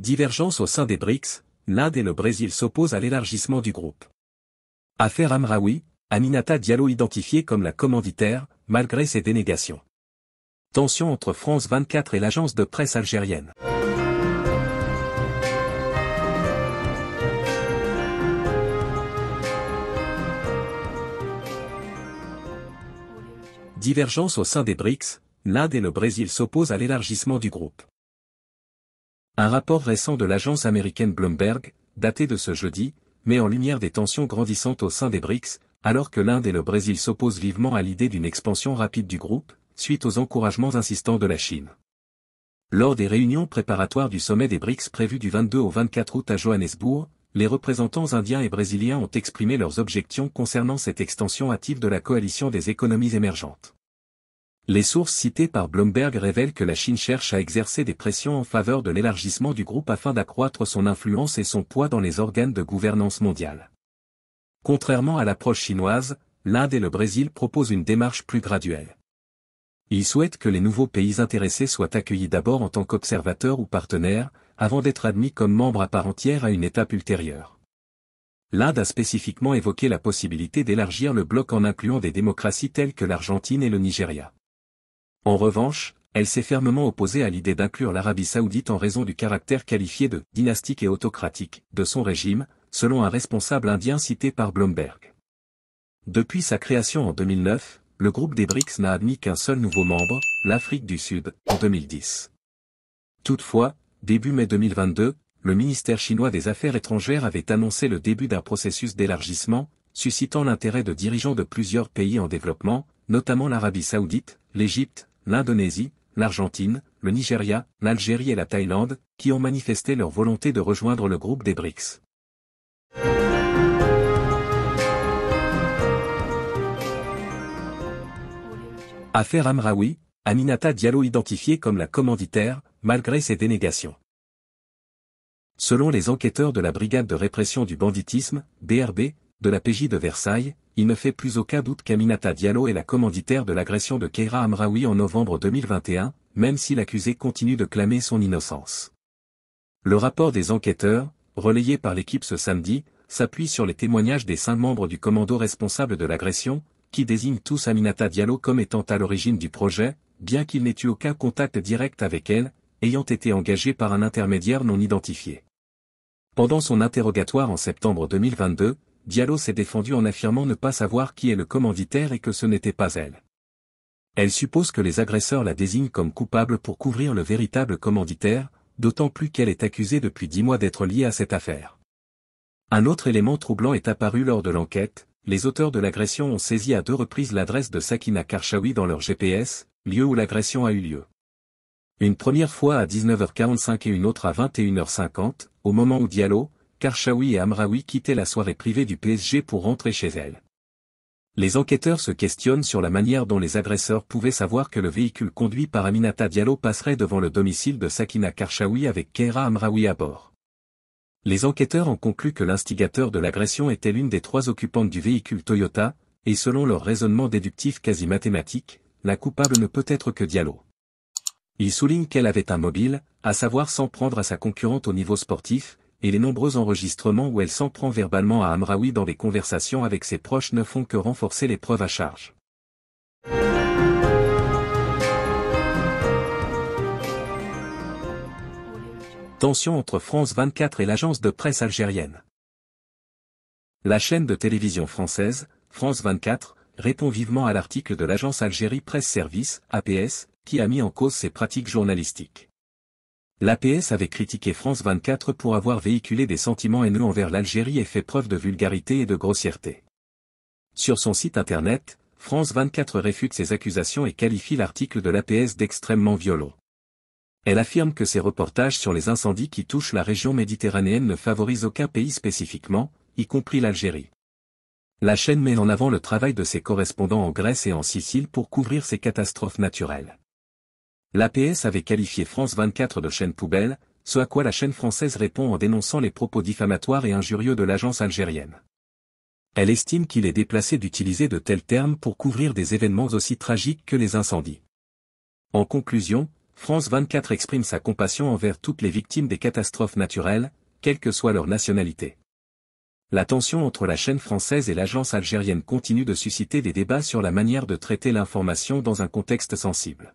Divergence au sein des BRICS, l'Inde et le Brésil s'opposent à l'élargissement du groupe. Affaire Amraoui, Aminata Diallo identifiée comme la commanditaire, malgré ses dénégations. Tension entre France 24 et l'agence de presse algérienne. Divergence au sein des BRICS, l'Inde et le Brésil s'opposent à l'élargissement du groupe. Un rapport récent de l'agence américaine Bloomberg, daté de ce jeudi, met en lumière des tensions grandissantes au sein des BRICS, alors que l'Inde et le Brésil s'opposent vivement à l'idée d'une expansion rapide du groupe, suite aux encouragements insistants de la Chine. Lors des réunions préparatoires du sommet des BRICS prévues du 22 au 24 août à Johannesburg, les représentants indiens et brésiliens ont exprimé leurs objections concernant cette extension hâtive de la coalition des économies émergentes. Les sources citées par Bloomberg révèlent que la Chine cherche à exercer des pressions en faveur de l'élargissement du groupe afin d'accroître son influence et son poids dans les organes de gouvernance mondiale. Contrairement à l'approche chinoise, l'Inde et le Brésil proposent une démarche plus graduelle. Ils souhaitent que les nouveaux pays intéressés soient accueillis d'abord en tant qu'observateurs ou partenaires, avant d'être admis comme membres à part entière à une étape ultérieure. L'Inde a spécifiquement évoqué la possibilité d'élargir le bloc en incluant des démocraties telles que l'Argentine et le Nigeria. En revanche, elle s'est fermement opposée à l'idée d'inclure l'Arabie saoudite en raison du caractère qualifié de « dynastique et autocratique » de son régime, selon un responsable indien cité par Bloomberg. Depuis sa création en 2009, le groupe des BRICS n'a admis qu'un seul nouveau membre, l'Afrique du Sud, en 2010. Toutefois, début mai 2022, le ministère chinois des Affaires étrangères avait annoncé le début d'un processus d'élargissement, suscitant l'intérêt de dirigeants de plusieurs pays en développement, notamment l'Arabie saoudite, l'Égypte, l'Indonésie, l'Argentine, le Nigeria, l'Algérie et la Thaïlande, qui ont manifesté leur volonté de rejoindre le groupe des BRICS. Affaire Amraoui, Aminata Diallo identifiée comme la commanditaire, malgré ses dénégations. Selon les enquêteurs de la Brigade de répression du banditisme, BRB, de la PJ de Versailles, il ne fait plus aucun doute qu'Aminata Diallo est la commanditaire de l'agression de Keira Amraoui en novembre 2021, même si l'accusé continue de clamer son innocence. Le rapport des enquêteurs, relayé par l'équipe ce samedi, s'appuie sur les témoignages des cinq membres du commando responsable de l'agression, qui désignent tous Aminata Diallo comme étant à l'origine du projet, bien qu'il n'ait eu aucun contact direct avec elle, ayant été engagé par un intermédiaire non identifié. Pendant son interrogatoire en septembre 2022, Diallo s'est défendu en affirmant ne pas savoir qui est le commanditaire et que ce n'était pas elle. Elle suppose que les agresseurs la désignent comme coupable pour couvrir le véritable commanditaire, d'autant plus qu'elle est accusée depuis dix mois d'être liée à cette affaire. Un autre élément troublant est apparu lors de l'enquête, les auteurs de l'agression ont saisi à deux reprises l'adresse de Sakina Karchawi dans leur GPS, lieu où l'agression a eu lieu. Une première fois à 19h45 et une autre à 21h50, au moment où Diallo, Karchaoui et Amraoui quittaient la soirée privée du PSG pour rentrer chez elles. Les enquêteurs se questionnent sur la manière dont les agresseurs pouvaient savoir que le véhicule conduit par Aminata Diallo passerait devant le domicile de Sakina Karchaoui avec Keira Amraoui à bord. Les enquêteurs ont conclu que l'instigateur de l'agression était l'une des trois occupantes du véhicule Toyota, et selon leur raisonnement déductif quasi mathématique, la coupable ne peut être que Diallo. Ils soulignent qu'elle avait un mobile, à savoir s'en prendre à sa concurrente au niveau sportif, et les nombreux enregistrements où elle s'en prend verbalement à Amraoui dans les conversations avec ses proches ne font que renforcer les preuves à charge. Tension entre France 24 et l'agence de presse algérienne. La chaîne de télévision française, France 24, répond vivement à l'article de l'agence Algérie Presse Service, APS, qui a mis en cause ses pratiques journalistiques. L'APS avait critiqué France 24 pour avoir véhiculé des sentiments haineux envers l'Algérie et fait preuve de vulgarité et de grossièreté. Sur son site internet, France 24 réfute ces accusations et qualifie l'article de l'APS d'extrêmement violent. Elle affirme que ses reportages sur les incendies qui touchent la région méditerranéenne ne favorisent aucun pays spécifiquement, y compris l'Algérie. La chaîne met en avant le travail de ses correspondants en Grèce et en Sicile pour couvrir ces catastrophes naturelles. L'APS avait qualifié France 24 de chaîne poubelle, ce à quoi la chaîne française répond en dénonçant les propos diffamatoires et injurieux de l'agence algérienne. Elle estime qu'il est déplacé d'utiliser de tels termes pour couvrir des événements aussi tragiques que les incendies. En conclusion, France 24 exprime sa compassion envers toutes les victimes des catastrophes naturelles, quelle que soit leur nationalité. La tension entre la chaîne française et l'agence algérienne continue de susciter des débats sur la manière de traiter l'information dans un contexte sensible.